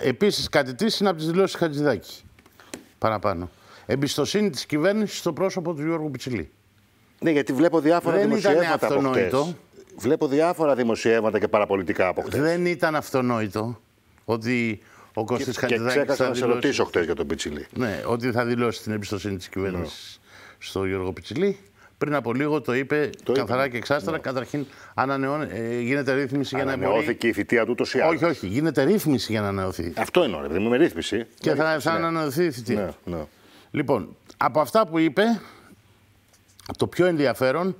Επίση, τρεις είναι από τις δηλώσεις Χατζηδάκης. Παραπάνω. Εμπιστοσύνη της κυβέρνησης στο πρόσωπο του Γιώργου Πιτσιλή. Ναι, γιατί βλέπω διάφορα Δεν δημοσιεύματα ήταν αυτονόητο. από Βλέπω διάφορα δημοσιεύματα και παραπολιτικά από χτες. Δεν ήταν αυτονόητο ότι ο Κωστή Χατζηδάκη. Και ξέχασα να σε ρωτήσω χτες για τον Πιτσιλή. Ναι, ότι θα δηλώσει την εμπιστοσύνη της κυβέρνησης ναι. στο Γιώργο Πιτσιλή πριν από λίγο το είπε το καθαρά και εξάστερα. Ναι. Καταρχήν, ανανεών, ε, γίνεται ρύθμιση για να ανανεωθεί Ανανεώθηκε η θητεία του τόσο ή Όχι, όχι. Γίνεται ρύθμιση για να ανανεωθεί. Αυτό είναι ρε, με ρύθμιση. Και θα, ναι. ανανεωθεί η θητεία. Ναι, ναι, λοιπόν, από αυτά που είπε, το πιο ενδιαφέρον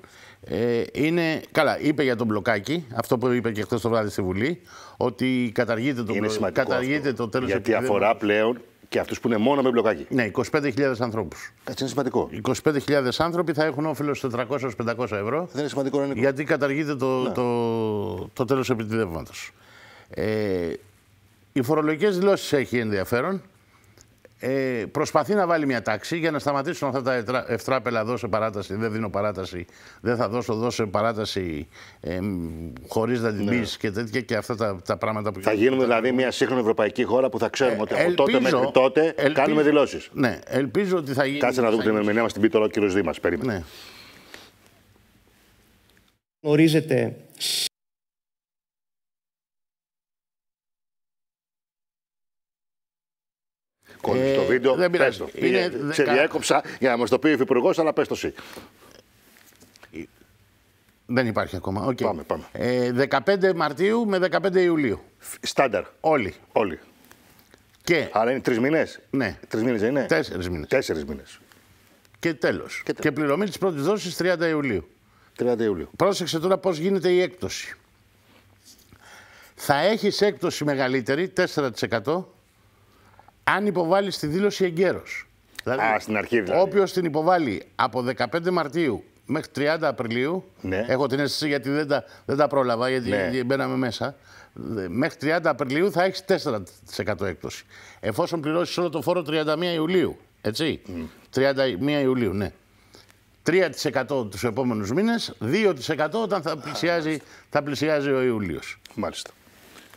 ε, είναι. Καλά, είπε για τον μπλοκάκι, αυτό που είπε και χθες το βράδυ στη Βουλή, ότι καταργείται το, το τέλος Γιατί αφορά πλέον και αυτούς που είναι μόνο με μπλοκάκι. Ναι, 25.000 ανθρώπου. Κάτι είναι σημαντικό. 25.000 άνθρωποι θα έχουν όφελο 400-500 ευρώ. Δεν είναι σημαντικό είναι. Γιατί καταργείται το, ναι. το, το, τέλος Ε, οι φορολογικές δηλώσεις έχει ενδιαφέρον ε, προσπαθεί να βάλει μια τάξη για να σταματήσουν αυτά τα ευτράπελα δώσε παράταση, δεν δίνω παράταση, δεν θα δώσω δώσε παράταση ε, χωρίς να την πει και τέτοια και αυτά τα, τα πράγματα που... Θα γίνουμε δηλαδή μια σύγχρονη ευρωπαϊκή χώρα που θα ξέρουμε ότι από ε, τότε μέχρι τότε κάνουμε δηλώσεις. Ναι, ελπίζω ότι θα γίνει... Κάτσε να δούμε την ημερομηνία μας, την πει τώρα ο κύριος περίμενε. Ναι. κόλλησε ε, το βίντεο. Δεν πειράζει. Είναι... Ε, σε διέκοψα για να μας το πει ο Υφυπουργός, αλλά πες το ε, Δεν υπάρχει ακόμα. Okay. Πάμε, πάμε. Ε, 15 Μαρτίου με 15 Ιουλίου. Στάνταρ. Όλοι. Όλοι. Και... Άρα είναι τρεις μήνες. Ναι. Τρεις μήνες δεν είναι. Τέσσερις μήνες. Τέσσερις μήνες. Και τέλος. Και, τέλος. και πληρωμή της πρώτης δόσης 30 Ιουλίου. 30 Ιουλίου. Πρόσεξε τώρα πώς γίνεται η έκπτωση. Θα έχεις έκπτωση μεγαλύτερη 4% αν υποβάλει τη δήλωση εγκαίρω. Δηλαδή, Α, στην αρχή δηλαδή. Όποιος την υποβάλει από 15 Μαρτίου μέχρι 30 Απριλίου. Ναι. Έχω την αίσθηση γιατί δεν τα, δεν πρόλαβα, ναι. γιατί μπαίναμε μέσα. Μέχρι 30 Απριλίου θα έχεις 4% έκπτωση. Εφόσον πληρώσεις όλο το φόρο 31 Ιουλίου. Έτσι. 31 Ιουλίου, ναι. 3% τους επόμενους μήνες, 2% όταν θα πλησιάζει, θα πλησιάζει ο Ιούλιος. Μάλιστα.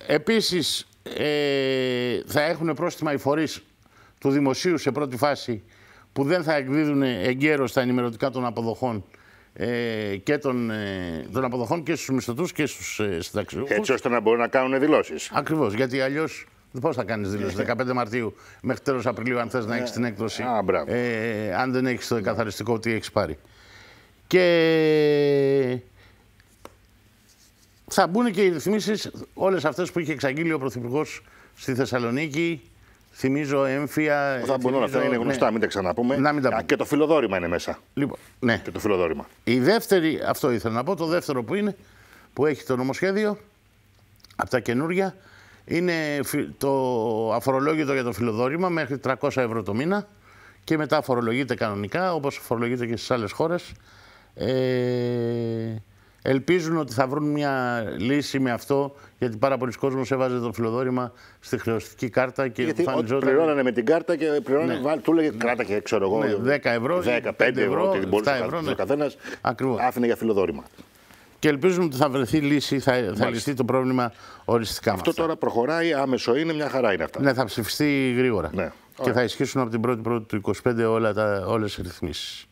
Επίσης, ε, θα έχουν πρόστιμα οι φορείς του δημοσίου σε πρώτη φάση που δεν θα εκδίδουν εγκαίρως τα ενημερωτικά των αποδοχών ε, και των, ε, των αποδοχών και στους μισθωτούς και στους ε, συνταξιούχους. Έτσι ώστε να μπορούν να κάνουν δηλώσεις. Ακριβώς, γιατί αλλιώς Πώς θα κάνεις δήλωση 15 Μαρτίου μέχρι τέλος Απριλίου, αν θες να ναι. έχεις την έκδοση. Ε, ε, ε, αν δεν έχεις το καθαριστικό, ότι έχεις πάρει. Και θα μπουν και οι ρυθμίσεις όλες αυτές που είχε εξαγγείλει ο Πρωθυπουργός στη Θεσσαλονίκη. Θυμίζω έμφυα. Θα μπουν όλα αυτά, είναι γνωστά, ναι. μην τα ξαναπούμε. Να μην τα πούμε. Και το φιλοδόρημα είναι μέσα. Λοιπόν, ναι. Και το φιλοδόρημα. Η δεύτερη, αυτό ήθελα να πω, το δεύτερο που είναι, που έχει το νομοσχέδιο από τα καινούρια, είναι το αφορολόγητο για το φιλοδόρημα μέχρι 300 ευρώ το μήνα και μετά αφορολογείται κανονικά, όπως αφορολογείται και στις άλλες χώρες. Ε, ελπίζουν ότι θα βρουν μια λύση με αυτό, γιατί πάρα πολλοί κόσμοι έβαζε το φιλοδόρημα στη χρεωστική κάρτα και γιατί πληρώνανε με την κάρτα και πληρώνανε, ναι. του έλεγε κράτα και ξέρω εγώ. 10 ναι, ευρώ, 15 5, ευρώ, και ευρώ, ναι. ο καθένας άφηνε για φιλοδόρημα. Και ελπίζουν ότι θα βρεθεί λύση, θα, θα λυστεί το πρόβλημα οριστικά. Αυτό τώρα προχωράει, άμεσο είναι, μια χαρά είναι αυτά. Ναι, θα ψηφιστεί γρήγορα. Ναι. Και θα ισχύσουν από την 1η, -1η του 25 όλε όλες οι ρυθμίσεις.